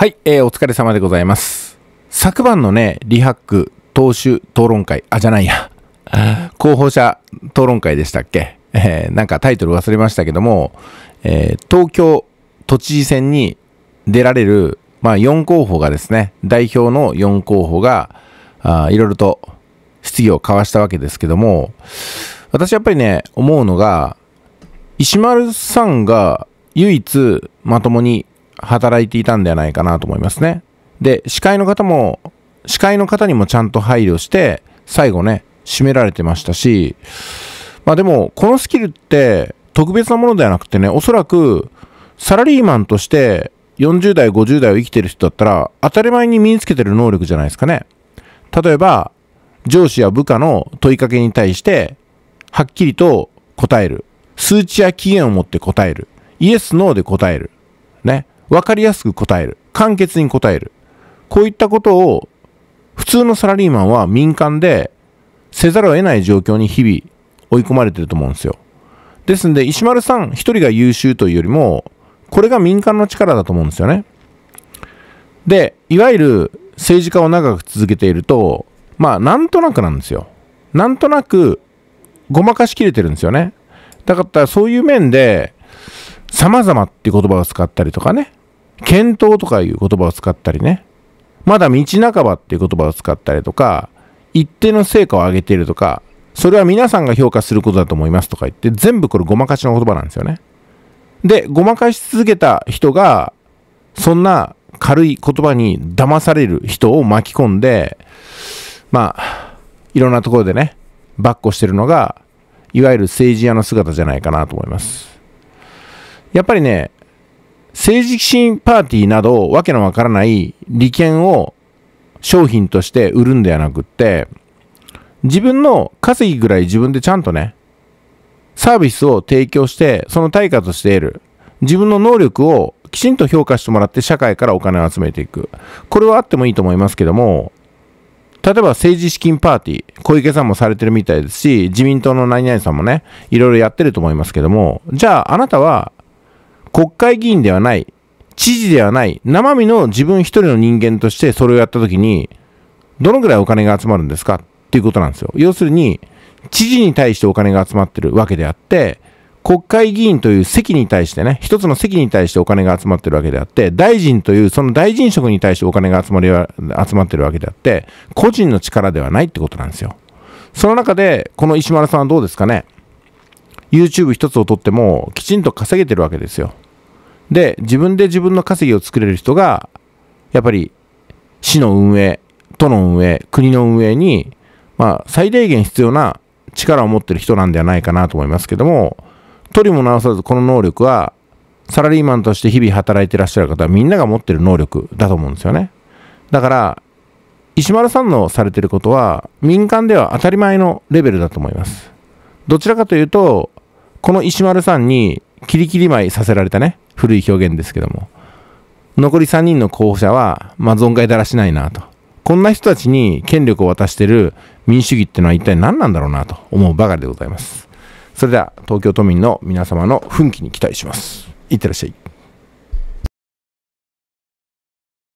はい、えー、お疲れ様でございます。昨晩のね、リハック、党首討論会、あ、じゃないや。候補者討論会でしたっけえー、なんかタイトル忘れましたけども、えー、東京都知事選に出られる、まあ、4候補がですね、代表の4候補が、あいろいろと質疑を交わしたわけですけども、私やっぱりね、思うのが、石丸さんが唯一まともに働いていたんではないかなと思いますね。で、司会の方も、司会の方にもちゃんと配慮して、最後ね、締められてましたし、まあでも、このスキルって特別なものではなくてね、おそらく、サラリーマンとして40代、50代を生きてる人だったら、当たり前に身につけてる能力じゃないですかね。例えば、上司や部下の問いかけに対して、はっきりと答える。数値や期限を持って答える。イエス、ノーで答える。ね。分かりやすく答える。簡潔に答える。こういったことを、普通のサラリーマンは民間でせざるを得ない状況に日々追い込まれてると思うんですよ。ですんで、石丸さん一人が優秀というよりも、これが民間の力だと思うんですよね。で、いわゆる政治家を長く続けていると、まあ、なんとなくなんですよ。なんとなく、ごまかしきれてるんですよね。だから、そういう面で、様々って言葉を使ったりとかね、検討とかいう言葉を使ったりね、まだ道半ばっていう言葉を使ったりとか、一定の成果を上げているとか、それは皆さんが評価することだと思いますとか言って、全部これごまかしの言葉なんですよね。で、ごまかし続けた人が、そんな軽い言葉に騙される人を巻き込んで、まあ、いろんなところでね、ばっこしてるのが、いわゆる政治家の姿じゃないかなと思います。やっぱりね、政治金パーティーなど、わけのわからない利権を商品として売るんではなくって、自分の稼ぎぐらい自分でちゃんとね、サービスを提供して、その対価として得る。自分の能力をきちんと評価してもらって社会からお金を集めていく。これはあってもいいと思いますけども、例えば政治資金パーティー、小池さんもされてるみたいですし、自民党の何々さんもね、いろいろやってると思いますけども、じゃああなたは国会議員ではない、知事ではない、生身の自分一人の人間としてそれをやったときに、どのぐらいお金が集まるんですかっていうことなんですよ。要するに、知事に対してお金が集まってるわけであって、国会議員という席に対してね、一つの席に対してお金が集まってるわけであって、大臣というその大臣職に対してお金が集まり集まってるわけであって、個人の力ではないってことなんですよ。その中で、この石丸さんはどうですかね YouTube 一つをとってもきちんと稼げてるわけですよ。で、自分で自分の稼ぎを作れる人が、やっぱり市の運営、都の運営、国の運営に、まあ、最低限必要な力を持ってる人なんではないかなと思いますけども、取りも直さずこの能力は、サラリーマンとして日々働いてらっしゃる方はみんなが持ってる能力だと思うんですよね。だから、石丸さんのされてることは民間では当たり前のレベルだと思います。どちらかというと、この石丸さんにキリキリ舞いさせられたね、古い表現ですけども、残り3人の候補者は、まあ、存外だらしないなと。こんな人たちに権力を渡してる民主主義ってのは一体何なんだろうなと思うばかりでございます。それでは東京都民の皆様の奮起に期待します。いってらっしゃい。